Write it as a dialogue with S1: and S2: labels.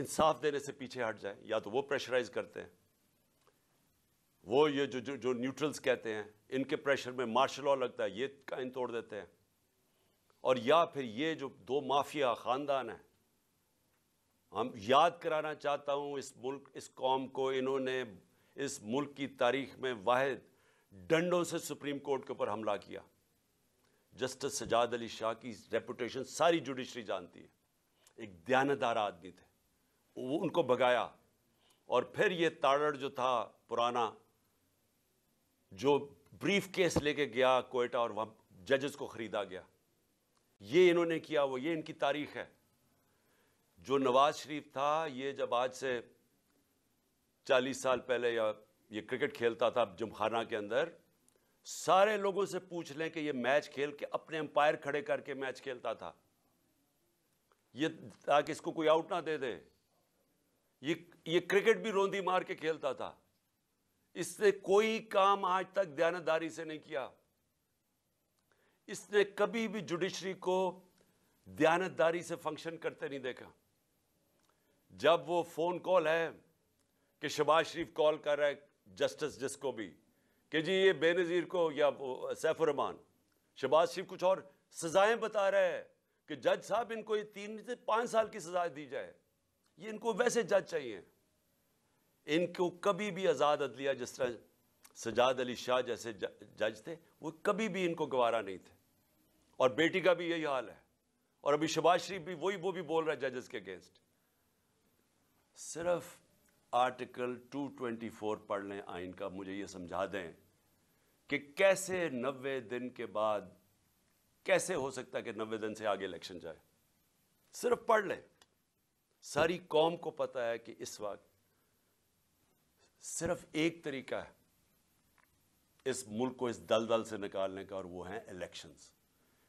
S1: इंसाफ देने से पीछे हट जाए या तो वो प्रेशराइज करते हैं वो ये जो जो, जो न्यूट्रल्स कहते हैं इनके प्रेशर में मार्शल लॉ लगता है ये कायन तोड़ देते हैं और या फिर ये जो दो माफिया ख़ानदान है हम याद कराना चाहता हूं इस मुल्क इस कौम को इन्होंने इस मुल्क की तारीख में वाद डंडों से सुप्रीम कोर्ट के ऊपर हमला किया जस्टिस सजाद अली शाह की रेपुटेशन सारी जुडिशरी जानती है एक दयानदार आदमी थे उनको भगाया और फिर ये ताड़ड़ जो था पुराना जो ब्रीफ केस लेके गया कोयटा और वहाँ जजेस को ख़रीदा गया ये इन्होंने किया वो ये इनकी तारीख है जो नवाज शरीफ था ये जब आज से 40 साल पहले या ये क्रिकेट खेलता था जमखाना के अंदर सारे लोगों से पूछ लें कि ये मैच खेल के अपने अंपायर खड़े करके मैच खेलता था ये ताकि इसको कोई आउट ना दे दे ये ये क्रिकेट भी रोंदी मार के खेलता था इसने कोई काम आज तक ध्यानदारी से नहीं किया इसने कभी भी जुडिशरी को दयानतदारी से फंक्शन करते नहीं देखा जब वो फ़ोन कॉल है कि शबाज शरीफ कॉल कर रहा है जस्टिस जिसको भी कि जी ये बेनज़ीर को या सैफुररहमान शबाज शरीफ कुछ और सज़ाएं बता रहे हैं कि जज साहब इनको ये तीन से पांच साल की सज़ाएं दी जाए ये इनको वैसे जज चाहिए इनको कभी भी आज़ाद अदलिया जिस तरह सजाद अली शाह जैसे जज थे वो कभी भी इनको गवारा नहीं थे और बेटी का भी यही हाल है और अभी शबाज शरीफ भी वही वो भी बोल रहा है जजेस के अगेंस्ट सिर्फ आर्टिकल 224 पढ़ लें आइन का मुझे ये समझा दें कि कैसे नब्बे दिन के बाद कैसे हो सकता है कि नब्बे दिन से आगे इलेक्शन जाए सिर्फ पढ़ लें सारी कौम को पता है कि इस वक्त सिर्फ एक तरीका है इस मुल्क को इस दलदल से निकालने का और वो है इलेक्शंस